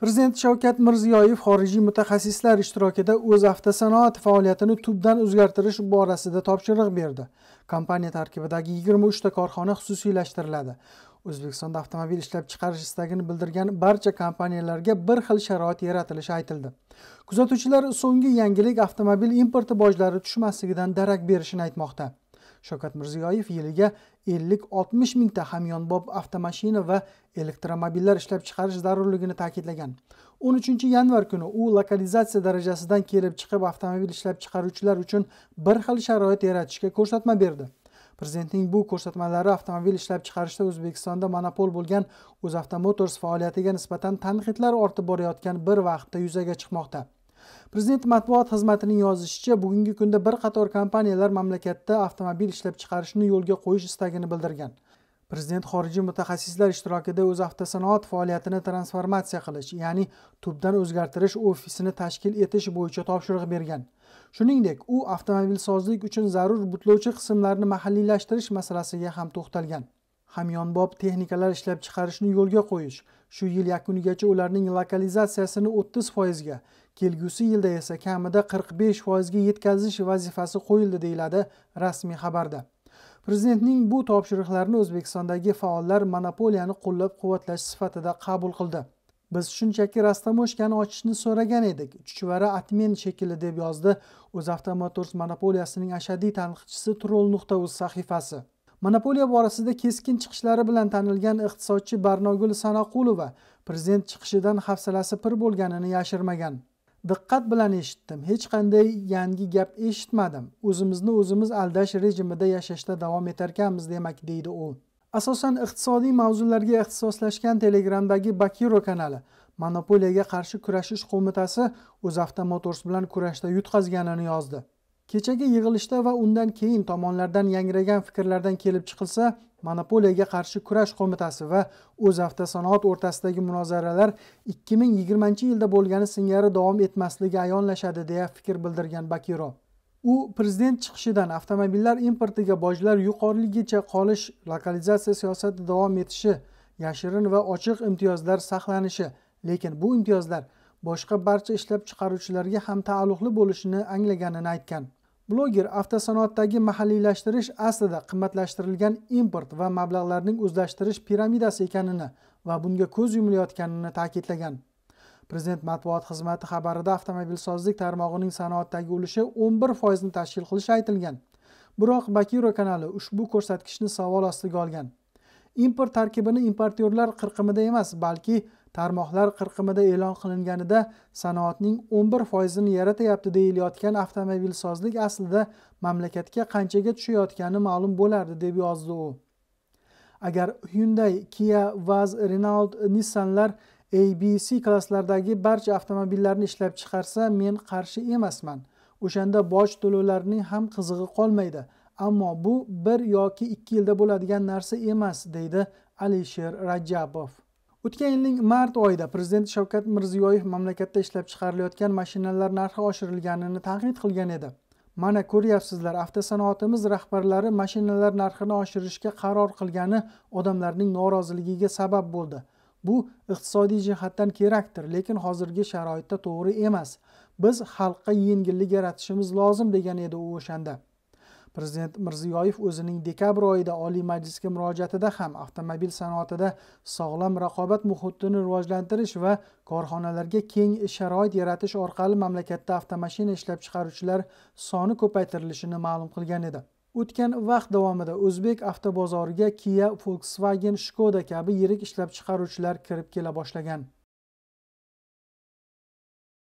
prezident shavkat mirziyoyev xorijiy mutaxassislar ishtirokida o'z avtosanoat faoliyatini tubdan o'zgartirish borasida topshiriq berdi kompaniya tarkibidagi yigirma uchta korxona xususiylashtiriladi o'zbekistonda avtomobil ishlab chiqarish istagini bildirgan barcha kompaniyalarga bir xil sharoit yaratilishi aytildi kuzatuvchilar so'nggi yangilik avtomobil importi bojlari tushmasligidan darak berishini aytmoqda shavkat mirziyoyev yiliga ellik oltmish mingta hamyonbop avtomashina va elektromobillar ishlab chiqarish zarurligini ta'kidlagan o'n uchinchi yanvar kuni u lokalizatsiya darajasidan kelib chiqib avtomobil ishlab chiqaruvchilar uchun bir xil sharoit yaratishga ko'rsatma berdi prezidentning bu ko'rsatmalari avtomobil ishlab chiqarishda o'zbekistonda monopol bo'lgan o'zavtomotors faoliyatiga nisbatan tanqidlar ortib borayotgan bir vaqtda yuzaga chiqmoqda prezident matbuot xizmatining yozishicha bugungi kunda bir qator kompaniyalar mamlakatda avtomobil ishlab chiqarishni yo'lga qo'yish istagini bildirgan prezident xorijiy mutaxassislar ishtirokida o'z avtosanoat faoliyatini transformatsiya qilish ya'ni tubdan o'zgartirish ofisini tashkil etish bo'yicha topshiriq bergan shuningdek u avtomobilsozlik uchun zarur butlovchi qismlarni mahalliylashtirish masalasiga ham to'xtalgan hamyonbop texnikalar ishlab chiqarishni yo'lga qo'yish shu yil yakunigacha ularning lokalizatsiyasini o'ttiz foizga kelgusi yilda esa kamida qirq besh foizga yetkazish vazifasi qo'yildi deyiladi rasmiy xabarda prezidentning bu topshiriqlarini o'zbekistondagi faollar monopoliyani qo'llab quvvatlash sifatida qabul qildi biz shunchaki rastamoshkani ochishni so'ragan edik chuchvara atmen shekilli deb yozdi o'zavtomotors monopoliyasining ashaddiy tanqidchisi troll nuqta uz sahifasi monopoliya borasida keskin chiqishlari bilan tanilgan iqtisodchi barnogul sanoqulova prezident chiqishidan hafsalasi pir bo'lganini yashirmagan diqqat bilan eshitdim hech qanday yangi gap eshitmadim o'zimizni o'zimiz aldash rejimida yashashda davom etarkanmiz demak deydi u asosan iqtisodiy mavzularga ixtisoslashgan telegramdagi bakiro kanali monopoliyaga qarshi kurashish qo'mitasi o'zavto motors bilan kurashda yutqazganini yozdi kechagi yig'ilishda va undan keyin tomonlardan yangragan fikrlardan kelib chiqilsa monopoliyaga qarshi kurash qo'mitasi va o'zavtosanoat o'rtasidagi munozaralar 2020 yilda bo'lgani singari davom etmasligi ayonlashadi deya fikr bildirgan bakirov u prezident chiqishidan avtomobillar importiga bojlar yuqoriligicha qolish lokalizatsiya siyosati davom etishi yashirin va ochiq imtiyozlar saqlanishi lekin bu imtiyozlar boshqa barcha ishlab chiqaruvchilarga ham taalluqli bo'lishini anglaganini aytgan bloger avtosanoatdagi mahalliylashtirish aslida qimmatlashtirilgan import va mablag'larning o'zlashtirish piramidasi ekanini va bunga ko'z yumilayotganini ta'kidlagan prezident matbuot xizmati xabarida avtomobilsozlik tarmog'ining sanoatdagi ulushi o'n bir foizni tashkil qilishi aytilgan biroq bakiro kanali ushbu ko'rsatkichni savol ostiga olgan import tarkibini importyorlar qirqimida emas balki tarmoqlar qirqimida e'lon qilinganida sanoatning o'n bir foizini yaratyapti deyilayotgan avtomobilsozlik aslida mamlakatga qanchaga tushayotgani ma'lum bo'lardi deb yozdi u agar hyundai kia vaz renault nissanlar abc klasslardagi barcha avtomobillarni ishlab chiqarsa men qarshi emasman o'shanda boj to'lovlarining ham qizig'i qolmaydi ammo bu bir yoki ikki yilda bo'ladigan narsa emas deydi alisher rajabov o'tgan yilning mart oyida prezident shavkat mirziyoyev mamlakatda ishlab chiqarilayotgan mashinalar narxi oshirilganini tanqid qilgan edi mana ko'ryapsizlar avtosanoatimiz rahbarlari mashinalar narxini oshirishga qaror qilgani odamlarning noroziligiga sabab bo'ldi bu iqtisodiy jihatdan kerakdir lekin hozirgi sharoitda to'g'ri emas biz xalqqa yengillik yaratishimiz lozim degan edi u o'shanda prezident mirziyoyev o'zining dekabr oyida oliy majlisga murojaatida ham avtomobil sanoatida sog'lom raqobat muhitini rivojlantirish va korxonalarga keng sharoit yaratish orqali mamlakatda avtomashina ishlab chiqaruvchilar soni ko'paytirilishini ma'lum qilgan edi o'tgan vaqt davomida o'zbek avtobozoriga kia volkswagen skoda kabi yirik ishlab chiqaruvchilar kirib kela boshlagan